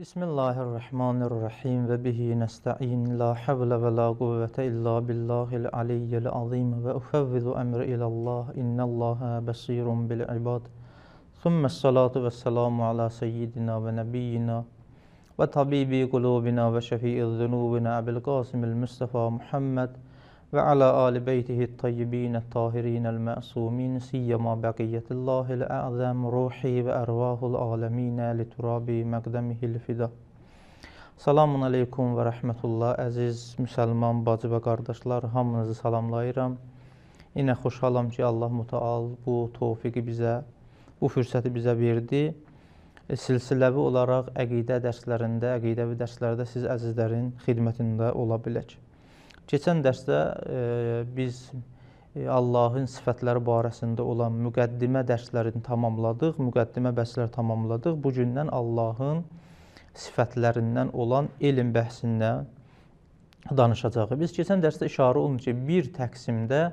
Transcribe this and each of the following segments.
بسم الله الرحمن الرحيم وبه نستعين لا حول ولا قوة إلا بالله العلي العظيم وأفوض أمر إلى الله إن الله بصير بالعباد ثم الصلاة والسلام على سيدنا ونبينا وطبيب قلوبنا وشفيء ذنوبنا أبي القاسم المصطفى محمد ve ala ali beytihi tayyibine tahirinel ma'sumin siyyema bakiyetillahil a'zam ruhi ve ervahul alemine li turabi məqdemihil fida. Salamun aleykum və rəhmətullah, əziz müsəlman bacı və qardaşlar, hamınızı salamlayıram. Yenə xoşhalam ki, Allah mütəal bu tofiqi bizə, bu fürsəti bizə verdi. E, silsiləvi olaraq əqidə dərslərində, əqidəvi dərslərdə siz əzizlərin xidmətində ola bilək. Keçən dərsdə e, biz e, Allahın sifətləri barəsində olan müqəddimə dərslərini tamamladıq, müqəddimə bəhsləri tamamladıq. Bu gündən Allahın sifətlərindən olan elm bəhsinə danışacağıq. Biz keçən dərsdə işarə olundu ki, bir təqsimdə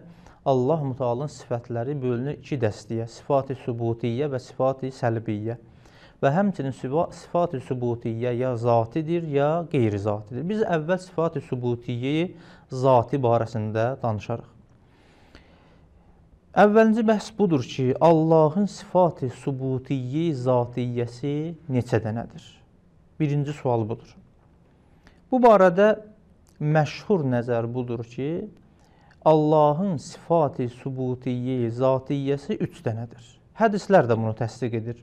Allah Mütəala'nın sifətləri bölünür iki dəstəyə: sifati subutiyyə və sifati səlbiyyə. Və həmçinin sifati subutiyyə ya zatidir, ya qeyri-zatidir. Biz əvvəl sifati subutiyyeyi zati barəsində danışarıq. Əvvəlinci bəhs budur ki, Allahın sifati subutiyyi, zatiyyəsi neçə dənədir? Birinci sual budur. Bu barədə məşhur nəzər budur ki, Allahın sifati subutiyyi, zatiyyəsi üç dənədir. Hədislər də bunu təsdiq edir.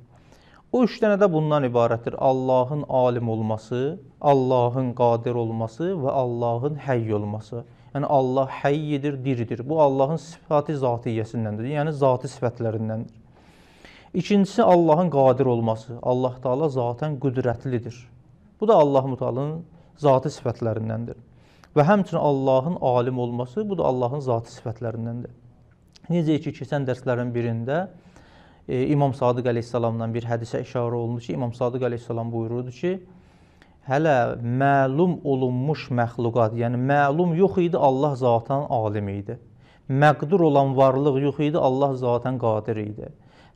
O üç dənə də bundan ibarətdir. Allahın alim olması, Allahın qadir olması və Allahın həy olması. Yəni Allah həyyidir, diridir. Bu Allahın sifati zatiyyəsindəndir. Yəni zati sifətlərindəndir. İkincisi Allahın qadir olması. Allah Taala zaten qüdrətlidir. Bu da Allah Taala'nın zati sifətlərindəndir. Və həmçinin Allahın alim olması, bu da Allahın zati sifətlərindəndir. Necə ki, keçən dərslərin birində E, İmam Sadıq əleyhissalamdan bir hədisə işarə olundu ki, İmam Sadıq əleyhissalam buyururdu ki, hələ məlum olunmuş məxluqat, yəni məlum yox idi, Allah zaten alim idi. Məqdur olan varlıq yox idi, Allah zaten qadir idi.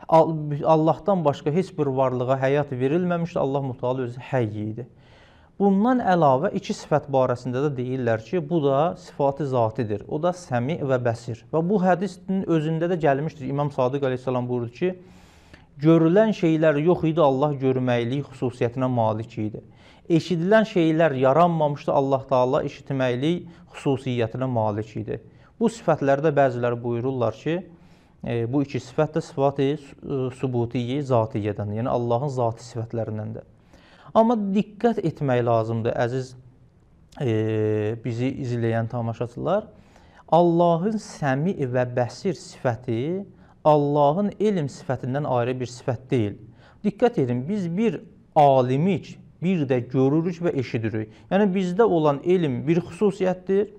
Allahdan başqa heç bir varlığa həyat verilməmişdi, Allah mütəala özü həy idi. Bundan əlavə iki sifət barəsində də deyirlər ki, bu da sifati zatidir. O da səmi və bəsir. Və bu hədisin özündə də gəlmişdir. İmam Sadiq əleyhissalam buyurur ki, görülən şeylər yox idi, Allah görməkliyi xüsusiyyətinə malik idi. Eşidilən şeylər yaranmamışdı, Allah Taala eşitməklik xüsusiyyətinə malik idi. Bu sifətlərdə bəziləri buyururlar ki, e, bu iki sifət də sifati e, subutiyi, zatiyyədən, yəni Allahın zati sifətlərindəndir. Amma diqqət etmək lazımdır, əziz e, bizi izləyən tamaşaçılar. Allahın səmi və bəsir sifəti Allahın elm sifətindən ayrı bir sifət deyil. Diqqət edin, biz bir alimik, bir də görürük və eşidirik. Yəni bizdə olan elm bir xüsusiyyətdir.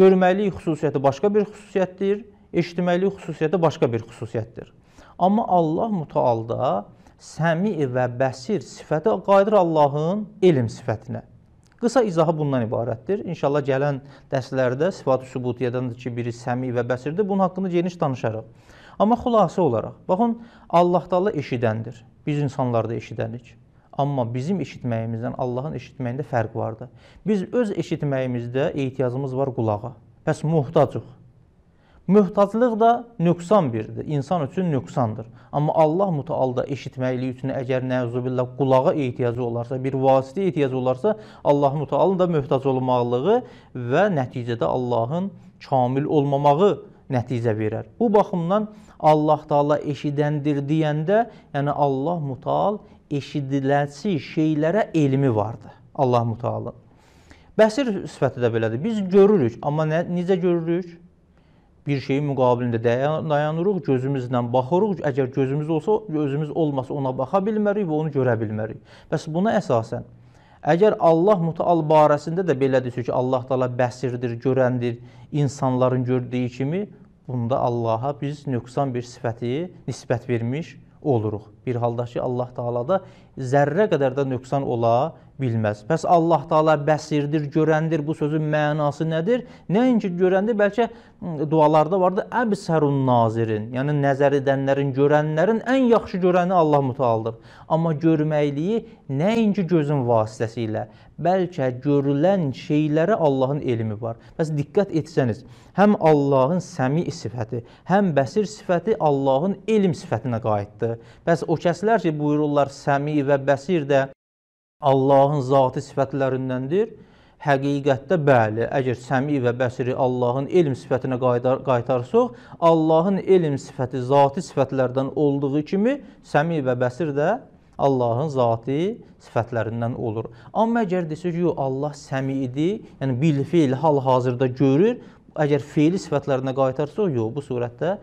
Görməlik xüsusiyyəti başqa bir xüsusiyyətdir. Eşitməlik xüsusiyyəti başqa bir xüsusiyyətdir. Amma Allah mütəalda səmi və bəsir sifəti qayıdır Allahın elm sifətinə. Qısa izahı bundan ibarətdir. İnşallah gələn dərslərdə sifat-ı sübutiyyədəndir ki, biri səmi və bəsirdir. Bunun haqqında geniş danışarıq. Amma xülasə olaraq, baxın, Allah da Allah eşidəndir. Biz insanlarda eşidənik. Amma bizim eşitməyimizdən Allahın eşitməyində fərq vardır. Biz öz eşitməyimizdə ehtiyacımız var qulağa. Bəs muhtacıq. Möhtaclıq da nöqsan birdir. İnsan üçün nöqsandır. Amma Allah mütəalda eşitməklik üçün əgər nəuzubillah qulağa ehtiyacı olarsa, bir vasitə ehtiyacı olarsa, Allah mütəalın da möhtac olmaqlığı və nəticədə Allahın kamil olmamağı nəticə verər. Bu baxımdan Allah Taala eşidəndir deyəndə, yəni Allah mütəal eşidiləsi şeylərə elmi vardır. Allah mütəalın. Bəsir sifəti də belədir. Biz görürük, amma nə, necə görürük? bir şeyin müqabilində dayanırıq, gözümüzlə baxırıq. Əgər gözümüz olsa, özümüz olmasa ona baxa bilmərik və onu görə bilmərik. Bəs buna əsasən əgər Allah Mutal barəsində də belə desək ki, Allah Taala bəsirdir, görəndir, insanların gördüyü kimi, bunda Allaha biz nöqsan bir sifəti nisbət vermiş oluruq. Bir halda ki, Allah Taala da zərrə qədər də nöqsan ola bilməz. Bəs Allah Taala bəsirdir, görəndir. Bu sözün mənası nədir? Nəinki görəndir, bəlkə dualarda vardı əbsərun nazirin. Yəni nəzər edənlərin, görənlərin ən yaxşı görəni Allah Mutaaldır. Amma görməkliyi nəinki gözün vasitəsilə, bəlkə görülən şeylərə Allahın elmi var. Bəs diqqət etsəniz, həm Allahın səmi sifəti, həm bəsir sifəti Allahın elm sifətinə qayıtdı. Bəs o kəslər ki, buyururlar səmi və bəsir də Allahın zatı sifətlərindəndir. Həqiqətdə bəli, əgər səmi və bəsiri Allahın elm sifətinə qaytarsaq, Allahın elm sifəti zati sifətlərdən olduğu kimi səmi və bəsir də Allahın zati sifətlərindən olur. Amma əgər desək ki, Allah səmiidir, yəni bilfil hal-hazırda görür, əgər feili sifətlərinə qaytarsaq, yox, bu surətdə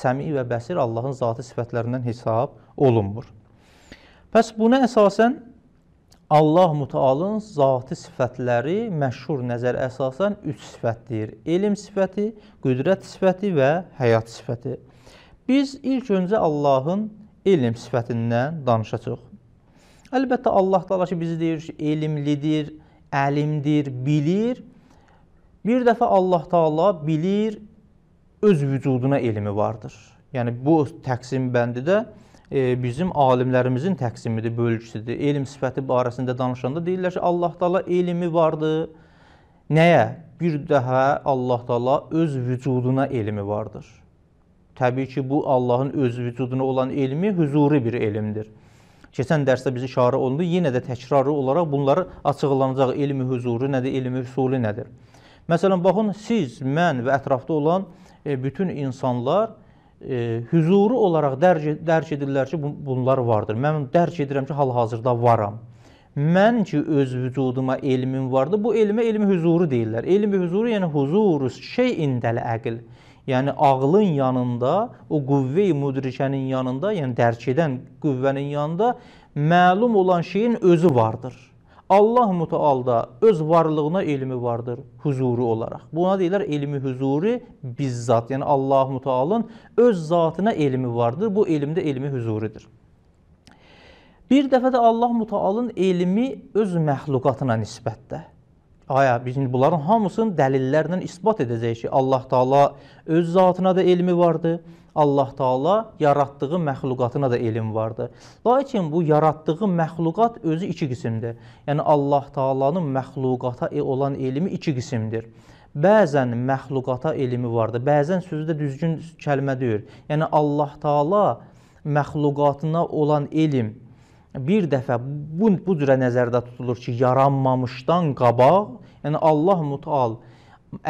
səmi və bəsir Allahın zati sifətlərindən hesab olunmur. Bəs buna əsasən Allah Mutaalın zati sifətləri məşhur nəzər əsasən üç sifətdir. Elm sifəti, qüdrət sifəti və həyat sifəti. Biz ilk öncə Allahın elm sifətindən danışacağıq. Əlbəttə Allah təala ki bizi deyir ki, elmlidir, əlimdir, bilir. Bir dəfə Allah təala bilir öz vücuduna elmi vardır. Yəni bu təqsim bəndidə də E, bizim alimlərimizin təqsimidir, bölgüsüdür. Elm sifəti barəsində danışanda deyirlər ki, Allah Taala elmi vardır. Nəyə? Bir daha Allah Taala öz vücuduna elmi vardır. Təbii ki, bu Allahın öz vücuduna olan elmi huzuri bir elmdir. Keçən dərsdə biz işarə olundu. Yenə də təkrarlı olaraq bunları açıqlanacaq elmi huzuru nədir, elmi üsulu nədir? Məsələn, baxın, siz, mən və ətrafda olan e, bütün insanlar e, hüzuru olaraq dərk, dərk edirlər ki, bunlar vardır. Mən dərk edirəm ki, hal-hazırda varam. Mən ki öz vücuduma elmim vardı. Bu elmə elmi huzuru deyirlər. Elmi huzuru yəni huzuru şey indəl əql. Yəni ağlın yanında, o qüvve-i mudrikənin yanında, yəni dərk edən qüvvənin yanında məlum olan şeyin özü vardır. Allah mütəalda öz varlığına elmi vardır, huzuru olaraq. Buna deyirlər elmi huzuri bizzat, yəni Allah mütəalın öz zatına elmi vardır. Bu elmdə elmi huzuridir. Bir dəfə də Allah mütəalın elmi öz məxluqatına nisbətdə. Aya, biz indi bunların hamısını dəlillərlə isbat edəcəyik ki, Allah Taala öz zatına da elmi vardı. Allah Taala yaratdığı məxluqatına da elm vardı. Lakin bu yaratdığı məxluqat özü iki qismdir. Yəni Allah Taalanın məxluqata e olan elmi iki qismdir bəzən məxluqata elmi vardır. Bəzən sözü də düzgün kəlmə deyir. Yəni Allah Taala məxluqatına olan elm bir dəfə bu, bu cürə nəzərdə tutulur ki, yaranmamışdan qabaq, yəni Allah Mutal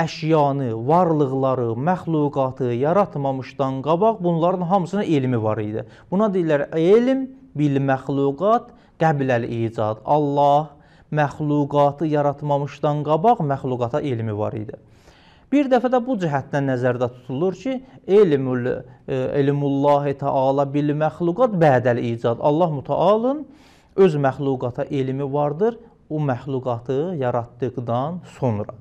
əşyanı, varlıqları, məxluqatı yaratmamışdan qabaq bunların hamısına elmi var idi. Buna deyirlər elm bil məxluqat qəbləl icad. Allah məxluqatı yaratmamışdan qabaq məxluqata elmi var idi. Bir dəfə də bu cəhətdən nəzərdə tutulur ki, elmül e, elmullahi taala bil məxluqat bədəl icad. Allah Mütəalın öz məxluqata elmi vardır, o məxluqatı yaratdıqdan sonra.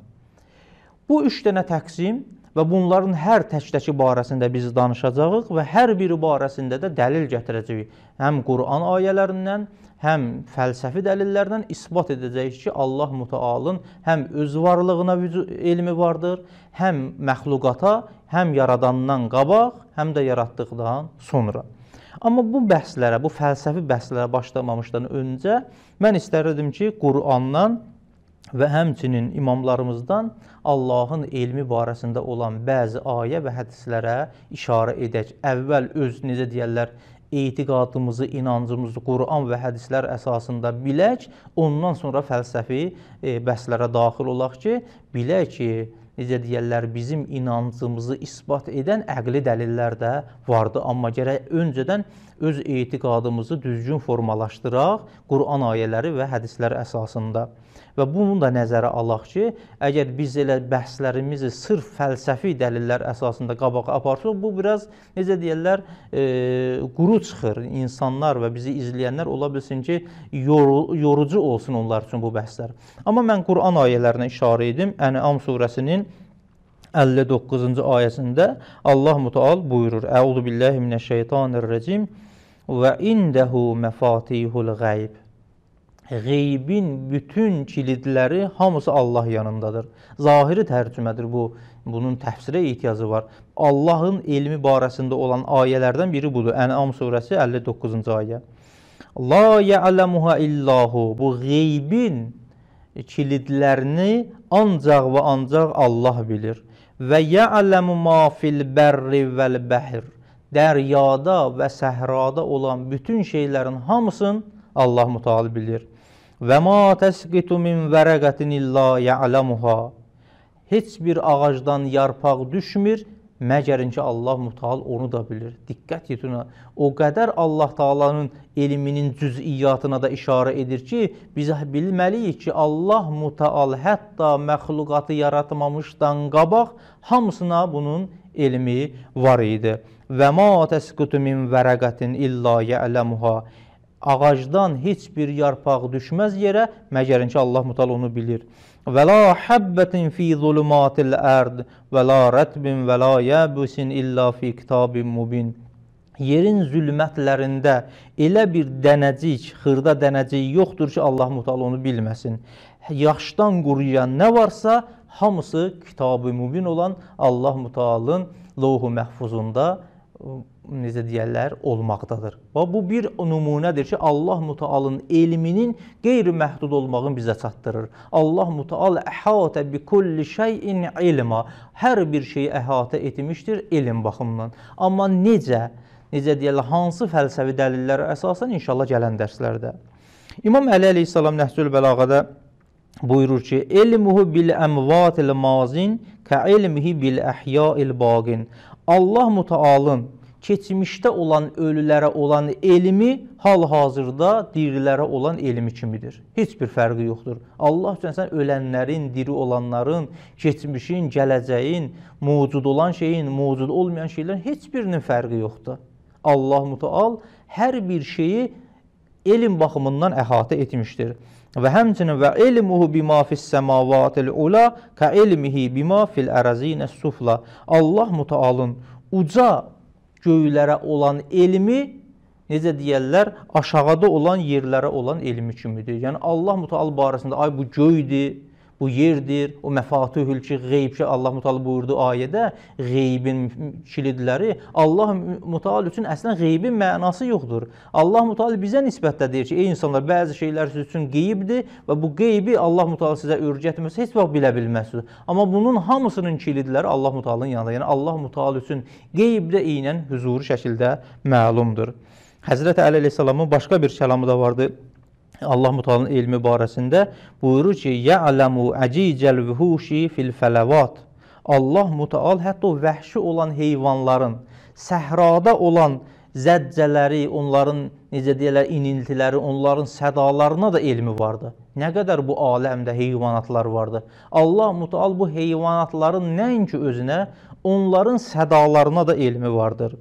Bu 3 dənə təqsim və bunların hər təkdəki barəsində biz danışacağıq və hər biri barəsində də dəlil gətirəcəyik. Həm Quran ayələrindən, həm fəlsəfi dəlillərdən isbat edəcəyik ki, Allah Mütəalın həm öz varlığına elmi vardır, həm məxluqata, həm yaradandan qabaq, həm də yaratdıqdan sonra. Amma bu bəhslərə, bu fəlsəfi bəhslərə başlamamışdan öncə mən istərdim ki, Qurandan və həmçinin imamlarımızdan Allahın elmi barəsində olan bəzi ayə və hədislərə işarə edək. Əvvəl öz necə deyirlər, etiqadımızı, inancımızı Quran və hədislər əsasında bilək, ondan sonra fəlsəfi e, bəhslərə daxil olaq ki, bilək ki, necə deyirlər, bizim inancımızı isbat edən əqli dəlillər də vardı, amma gərək öncədən öz etiqadımızı düzgün formalaşdıraq Quran ayələri və hədislər əsasında. Və bunu da nəzərə alaq ki, əgər biz elə bəhslərimizi sırf fəlsəfi dəlillər əsasında qabağa aparsaq, bu biraz necə deyirlər, e, quru çıxır insanlar və bizi izləyənlər ola bilsin ki, yor yorucu olsun onlar üçün bu bəhslər. Amma mən Quran ayələrinə işarə edim. Ənam surəsinin 59-cu ayəsində Allah Müteal buyurur: "Əuzu billahi minəşşeytanirracim və indəhu məfatihul qeyb." Qeybin bütün kilidləri hamısı Allah yanındadır. Zahiri tərcümədir bu. Bunun təfsirə ehtiyacı var. Allahın elmi barəsində olan ayələrdən biri budur. Ənam surəsi 59-cu ayə. La ya'lamuha illahu. Bu qeybin kilidlərini ancaq və ancaq Allah bilir. Və ya'lamu ma fil berri vel bahr. Dəryada və səhrada olan bütün şeylərin hamısını Allah Müteala bilir. Və ma təsqitu min vərəqətin illa ya'lamuha. Heç bir ağacdan yarpaq düşmür, məgərin ki Allah Müteala onu da bilir. Diqqət yetin. O qədər Allah Taala'nın elminin cüz'iyyatına da işarə edir ki, biz bilməliyik ki, Allah Müteala hətta məxluqatı yaratmamışdan qabaq hamısına bunun elmi var idi. Və ma təsqutu min vərəqətin illa ya'lamuha ağacdan heç bir yarpaq düşməz yerə, məgərin ki, Allah mütəala onu bilir. Və la həbbətin fi zulumatil ərd və la rətbin və la yəbusin illa fi kitabin mubin. Yerin zülmətlərində elə bir dənəcik, xırda dənəcik yoxdur ki, Allah mütəala onu bilməsin. Yaşdan quruyan nə varsa, hamısı kitab-ı mübin olan Allah mütəalın lohu məhfuzunda necə deyərlər, olmaqdadır. Və bu bir nümunədir ki, Allah Mütəalın elminin qeyri-məhdud olmağını bizə çatdırır. Allah Mütəal əhatə bi kulli şeyin ilma. Hər bir şeyi əhatə etmişdir elm baxımından. Amma necə? Necə deyirlər, hansı fəlsəfi dəlillərə əsasən inşallah gələn dərslərdə. İmam Əli əleyhissalam Nəhsül Bəlağada buyurur ki, "Elmuhu bil əmvatil mazin ka ilmihi bil əhya'il baqin." Allah Mütəalın keçmişdə olan ölülərə olan elmi hal-hazırda dirilərə olan elmi kimidir. Heç bir fərqi yoxdur. Allah üçün sən ölənlərin, diri olanların, keçmişin, gələcəyin, mövcud olan şeyin, mövcud olmayan şeylərin heç birinin fərqi yoxdur. Allah mütəal hər bir şeyi elm baxımından əhatə etmişdir. Və həmçinin və ilmuhu bima fis semavatil ula ka ilmihi bima fil ərazinəs sufla. Allah mütəalın uca göylərə olan elmi necə deyirlər, aşağıda olan yerlərə olan elmi kimidir. Yəni Allah Mütəal barəsində ay bu göydür, bu yerdir. O məfatihül ki, qeyb ki, Allah Mutalı buyurdu ayədə, qeybin kilidləri Allah Mutalı üçün əslən qeybin mənası yoxdur. Allah Mutalı bizə nisbətdə deyir ki, ey insanlar, bəzi şeylər siz üçün qeybdir və bu qeybi Allah Mutalı sizə örgətməsə heç vaxt bilə bilməzsiniz. Amma bunun hamısının kilidləri Allah Mutalının yanında. Yəni Allah Mutalı üçün qeyb də eynən hüzuri şəkildə məlumdur. Həzrət Əli əleyhissalamın başqa bir kəlamı da vardı. Allah Mutaala'nın elmi barəsində buyurur ki, "Ya'lamu acicel vuhushi fil falavat." Allah Mutaal hətta o vəhşi olan heyvanların, səhrada olan zəccələri, onların necə deyirlər, inintiləri, onların sədalarına da elmi vardı. Nə qədər bu aləmdə heyvanatlar vardı. Allah Mutaal bu heyvanatların nəinki özünə, onların sədalarına da elmi vardır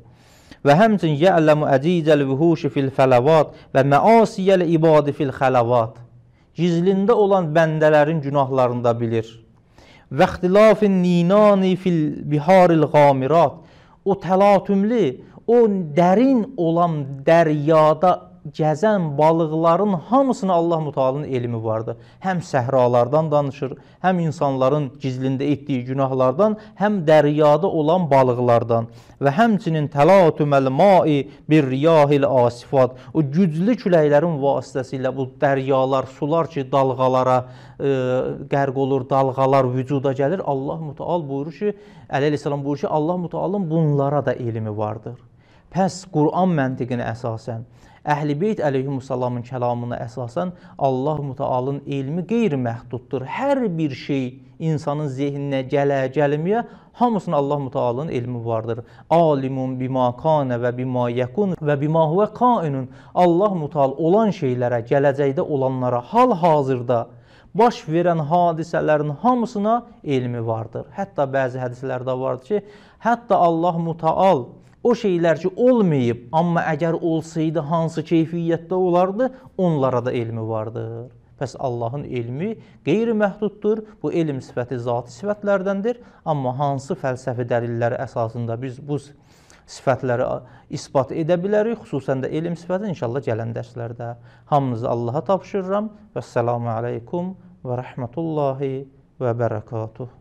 və həmçin yələmu əcizəl vühuşi fil fələvat və məasiyəl ibadi fil xələvat. Gizlində olan bəndələrin günahlarında bilir. Və xtilafin ninani fil biharil qamirat. O təlatümlü, o dərin olan dəryada gəzən balıqların hamısını Allah Mütəalının elmi vardı. Həm səhralardan danışır, həm insanların gizlində etdiyi günahlardan, həm dəryada olan balıqlardan və həmçinin təlatumul mai bir riyahil asifat. O güclü küləklərin vasitəsilə bu dəryalar, sular ki, dalğalara e, qərq olur, dalğalar vücuda gəlir. Allah Mütəal buyurur ki, Əli əleyhissalam buyurur ki, Allah Mütəalın bunlara da elmi vardır. Pəs Quran məntiqinə əsasən Əhlibeyt əleyhissalamın kəlamına əsasən Allah Mütəalın elmi qeyri-məhduddur. Hər bir şey insanın zehninə gələ, gəlməyə hamısını Allah Mütəalın elmi vardır. Alimun bima kana və bima yakun və bima huwa kainun. Allah Mütəal olan şeylərə, gələcəkdə olanlara, hal-hazırda baş verən hadisələrin hamısına elmi vardır. Hətta bəzi hədislərdə vardır ki, hətta Allah Mütəal O şeylər ki, olmayıb, amma əgər olsaydı hansı keyfiyyətdə olardı, onlara da elmi vardır. Bəs Allahın elmi qeyri-məhduddur. Bu elm sifəti zati sifətlərdəndir, amma hansı fəlsəfi dəlillər əsasında biz bu sifətləri isbat edə bilərik, xüsusən də elm sifəti inşallah gələn dərslərdə. Hamınızı Allaha tapşırıram. Vəssalamu aleykum və rəhmətullahi və bərəkatuh.